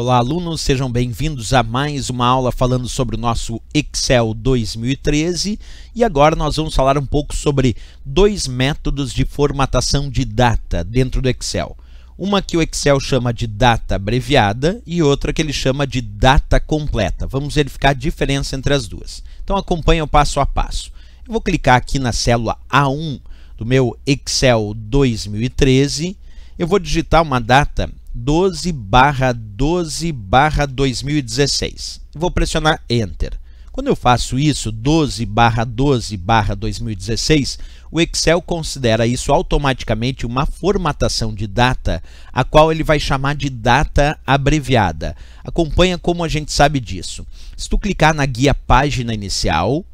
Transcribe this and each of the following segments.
Olá, alunos, sejam bem-vindos a mais uma aula falando sobre o nosso Excel 2013 e agora nós vamos falar um pouco sobre dois métodos de formatação de data dentro do Excel. Uma que o Excel chama de data abreviada e outra que ele chama de data completa. Vamos verificar a diferença entre as duas. Então acompanha o passo a passo. Eu vou clicar aqui na célula A1 do meu Excel 2013 eu vou digitar uma data 12 barra 12 barra 2016. Vou pressionar Enter. Quando eu faço isso, 12 barra 12 barra 2016, o Excel considera isso automaticamente uma formatação de data, a qual ele vai chamar de data abreviada. Acompanha como a gente sabe disso. Se tu clicar na guia página inicial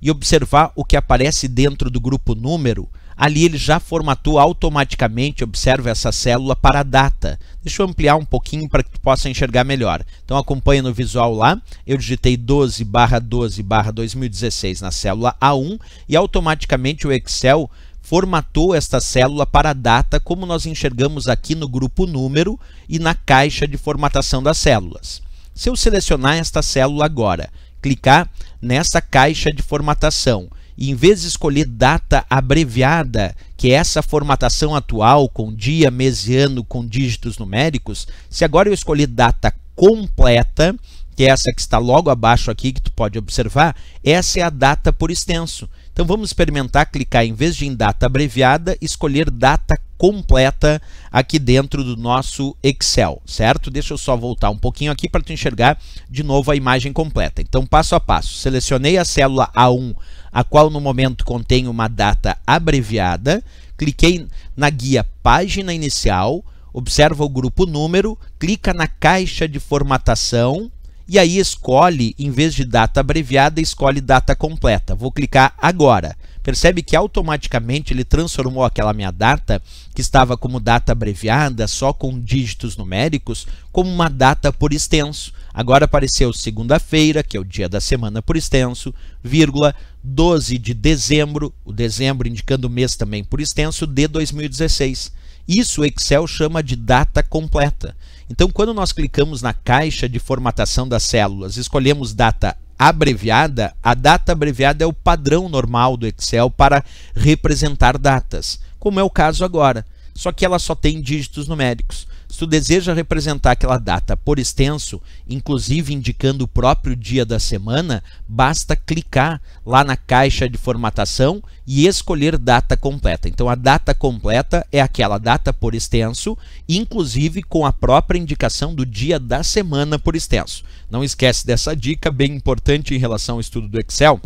e observar o que aparece dentro do grupo número, ali ele já formatou automaticamente, observa essa célula para a data. Deixa eu ampliar um pouquinho para que tu possa enxergar melhor. Então acompanha no visual lá, eu digitei 12 barra 12 barra 2016 na célula A1 e automaticamente o Excel formatou esta célula para a data como nós enxergamos aqui no grupo número e na caixa de formatação das células. Se eu selecionar esta célula agora, clicar nesta caixa de formatação e em vez de escolher data abreviada, que é essa formatação atual com dia, mês e ano com dígitos numéricos, se agora eu escolher data completa, que é essa que está logo abaixo aqui que tu pode observar, essa é a data por extenso. Então vamos experimentar clicar em vez de em data abreviada, escolher data completa completa aqui dentro do nosso Excel, certo? Deixa eu só voltar um pouquinho aqui para tu enxergar de novo a imagem completa. Então, passo a passo, selecionei a célula A1, a qual no momento contém uma data abreviada, cliquei na guia Página Inicial, observa o grupo número, clica na caixa de formatação, e aí escolhe, em vez de data abreviada, escolhe data completa. Vou clicar agora. Percebe que automaticamente ele transformou aquela minha data, que estava como data abreviada, só com dígitos numéricos, como uma data por extenso. Agora apareceu segunda-feira, que é o dia da semana por extenso, vírgula, 12 de dezembro, o dezembro indicando o mês também por extenso, de 2016. Isso o Excel chama de data completa. Então, quando nós clicamos na caixa de formatação das células, escolhemos data abreviada, a data abreviada é o padrão normal do Excel para representar datas, como é o caso agora só que ela só tem dígitos numéricos. Se tu deseja representar aquela data por extenso, inclusive indicando o próprio dia da semana, basta clicar lá na caixa de formatação e escolher data completa. Então a data completa é aquela data por extenso, inclusive com a própria indicação do dia da semana por extenso. Não esquece dessa dica bem importante em relação ao estudo do Excel.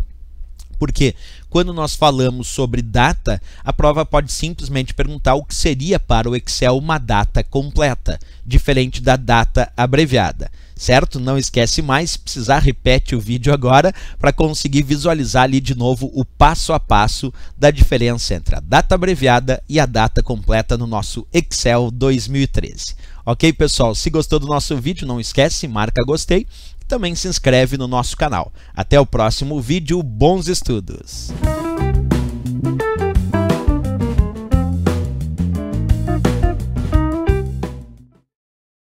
Porque quando nós falamos sobre data, a prova pode simplesmente perguntar o que seria para o Excel uma data completa, diferente da data abreviada certo? Não esquece mais, se precisar repete o vídeo agora para conseguir visualizar ali de novo o passo a passo da diferença entre a data abreviada e a data completa no nosso Excel 2013. Ok, pessoal? Se gostou do nosso vídeo, não esquece, marca gostei e também se inscreve no nosso canal. Até o próximo vídeo, bons estudos!